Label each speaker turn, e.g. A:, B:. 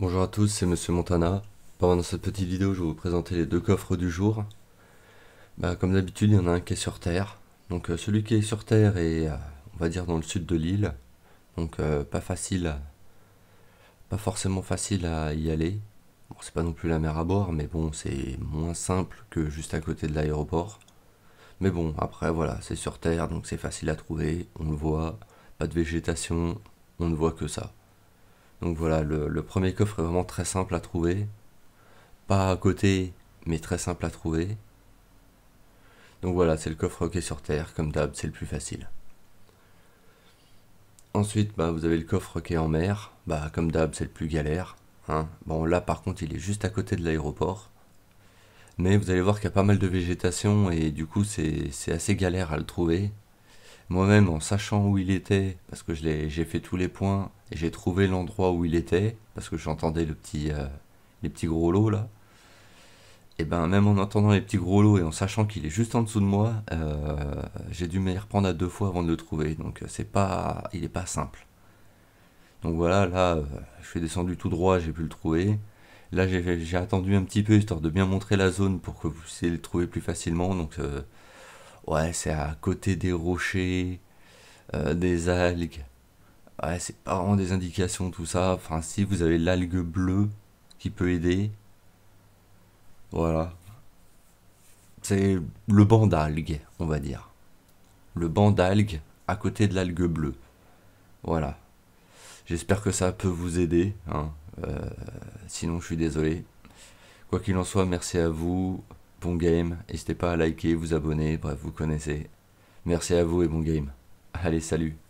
A: Bonjour à tous, c'est Monsieur Montana. Pendant cette petite vidéo, je vais vous présenter les deux coffres du jour. Bah, comme d'habitude, il y en a un qui est sur Terre. Donc euh, celui qui est sur Terre est, euh, on va dire, dans le sud de l'île. Donc euh, pas facile, pas forcément facile à y aller. c'est pas non plus la mer à bord, mais bon, c'est moins simple que juste à côté de l'aéroport. Mais bon, après voilà, c'est sur Terre, donc c'est facile à trouver. On le voit, pas de végétation, on ne voit que ça. Donc voilà, le, premier coffre est vraiment très simple à trouver. Pas à côté, mais très simple à trouver. Donc voilà, c'est le coffre qui est sur Terre, comme d'hab, c'est le plus facile. Ensuite, bah, vous avez le coffre qui est en mer. Bah, comme d'hab, c'est le plus galère. Hein. Bon, là par contre, il est juste à côté de l'aéroport. Mais vous allez voir qu'il y a pas mal de végétation et du coup, c'est assez galère à le trouver. Moi-même, en sachant où il était, parce que j'ai fait tous les points, et j'ai trouvé l'endroit où il était, parce que j'entendais euh, les petits gros lots là, et ben même en entendant les petits gros lots et en sachant qu'il est juste en dessous de moi, euh, j'ai dû me reprendre à deux fois avant de le trouver, donc euh, c'est pas, il est pas simple. Donc voilà, là, je suis descendu tout droit, j'ai pu le trouver. Là, j'ai attendu un petit peu histoire de bien montrer la zone pour que vous puissiez le trouver plus facilement. Donc, Ouais, c'est à côté des rochers, euh, des algues. Ouais, c'est pas vraiment des indications tout ça. Enfin, si vous avez l'algue bleue qui peut aider. Voilà. C'est le banc d'algues, on va dire. Le banc d'algues à côté de l'algue bleue. Voilà. J'espère que ça peut vous aider. Hein. Euh, sinon, je suis désolé. Quoi qu'il en soit, merci à vous bon game, n'hésitez pas à liker, vous abonner, bref, vous connaissez. Merci à vous et bon game. Allez, salut